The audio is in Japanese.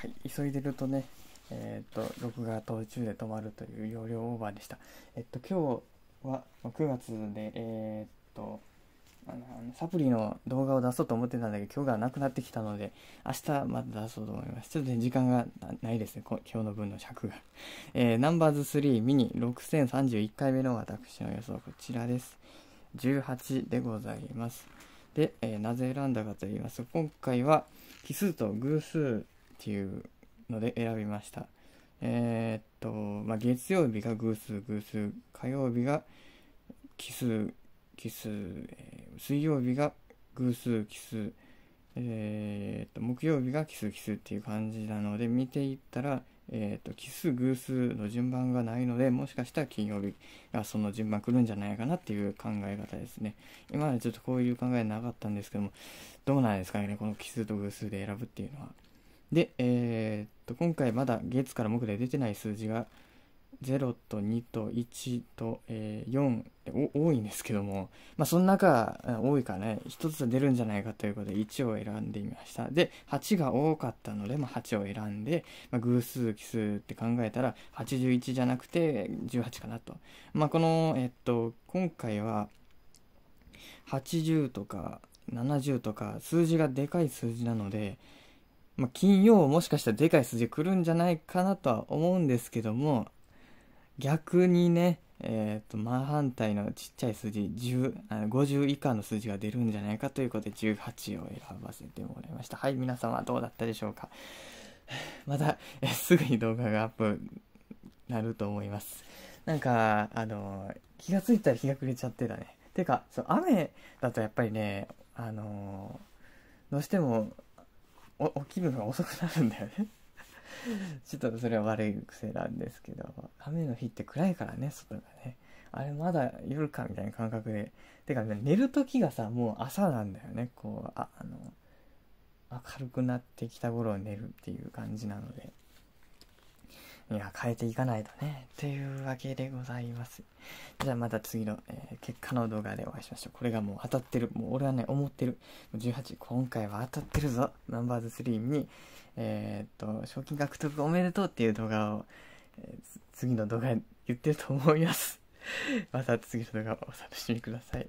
はい、急いでるとね、えー、っと、録画途中で止まるという容量オーバーでした。えっと、今日は9月で、えー、っと、あのサプリの動画を出そうと思ってたんだけど、今日がなくなってきたので、明日また出そうと思います。ちょっとね、時間がないですね、今日の分の尺が。えー、ナンバーズ3ミニ6031回目の私の予想、こちらです。18でございます。で、えー、なぜ選んだかと言いますと、今回は奇数と偶数っていうので選びました。えー、っと、まあ、月曜日が偶数、偶数、火曜日が奇数、奇数、えー、水曜日が偶数、奇数、えー、っと、木曜日が奇数、奇数っていう感じなので、見ていったら、えー、っと、奇数、偶数の順番がないので、もしかしたら金曜日がその順番来るんじゃないかなっていう考え方ですね。今までちょっとこういう考えなかったんですけども、どうなんですかね、この奇数と偶数で選ぶっていうのは。で、えー、っと、今回まだ月から木で出てない数字が、0と2と1と、えー、4って多いんですけども、まあ、その中多いからね1つ出るんじゃないかということで1を選んでみましたで8が多かったので、まあ、8を選んで、まあ、偶数奇数って考えたら81じゃなくて18かなと、まあ、この、えっと、今回は80とか70とか数字がでかい数字なので、まあ、金曜もしかしたらでかい数字来るんじゃないかなとは思うんですけども、逆にね、えっ、ー、と、真反対のちっちゃい数字、10あの、50以下の数字が出るんじゃないかということで、18を選ばせてもらいました。はい、皆様どうだったでしょうか。また、えすぐに動画がアップなると思います。なんか、あの、気がついたら日が暮れちゃってたね。てか、そう、雨だとやっぱりね、あのどうしてもお起きるのが遅くなるんだよね ちょっとそれは悪い癖なんですけど雨の日って暗いからね外がねあれまだ夜かみたいな感覚でてか、ね、寝る時がさもう朝なんだよねこうああの明るくなってきた頃寝るっていう感じなのでいや変えていかないとねというわけでございますじゃあまた次の、えー、結果の動画でお会いしましょうこれがもう当たってるもう俺はね思ってる18今回は当たってるぞナンバーズ3にえー、っと賞金獲得おめでとうっていう動画を、えー、次の動画言ってると思います また次の動画をお楽しみください